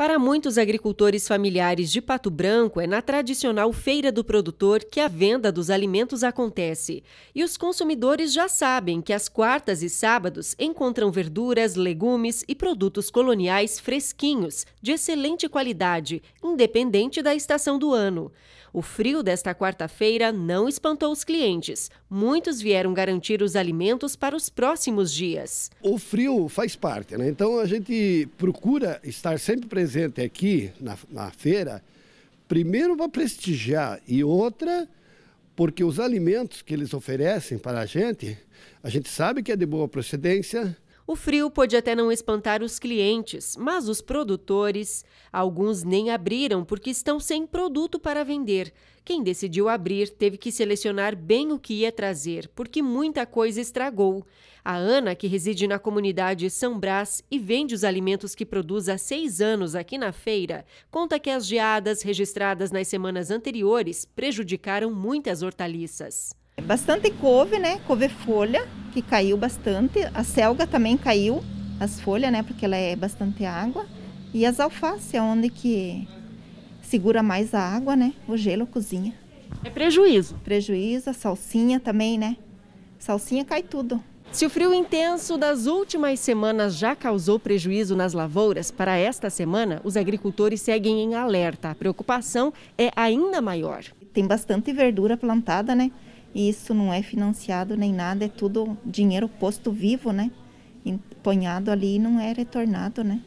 Para muitos agricultores familiares de Pato Branco, é na tradicional feira do produtor que a venda dos alimentos acontece. E os consumidores já sabem que às quartas e sábados encontram verduras, legumes e produtos coloniais fresquinhos, de excelente qualidade, independente da estação do ano. O frio desta quarta-feira não espantou os clientes. Muitos vieram garantir os alimentos para os próximos dias. O frio faz parte, né? Então a gente procura estar sempre presente presente aqui na, na feira, primeiro para prestigiar e outra porque os alimentos que eles oferecem para a gente, a gente sabe que é de boa procedência, o frio pôde até não espantar os clientes, mas os produtores, alguns nem abriram porque estão sem produto para vender. Quem decidiu abrir teve que selecionar bem o que ia trazer, porque muita coisa estragou. A Ana, que reside na comunidade São Brás e vende os alimentos que produz há seis anos aqui na feira, conta que as geadas registradas nas semanas anteriores prejudicaram muitas hortaliças. Bastante couve, né? Couve-folha que caiu bastante. A selga também caiu, as folhas, né? Porque ela é bastante água. E as alfaces, é onde que segura mais a água, né? O gelo cozinha. É prejuízo. Prejuízo, a salsinha também, né? Salsinha cai tudo. Se o frio intenso das últimas semanas já causou prejuízo nas lavouras, para esta semana os agricultores seguem em alerta. A preocupação é ainda maior. Tem bastante verdura plantada, né? E isso não é financiado nem nada, é tudo dinheiro posto vivo, né? Empunhado ali e não é retornado, né?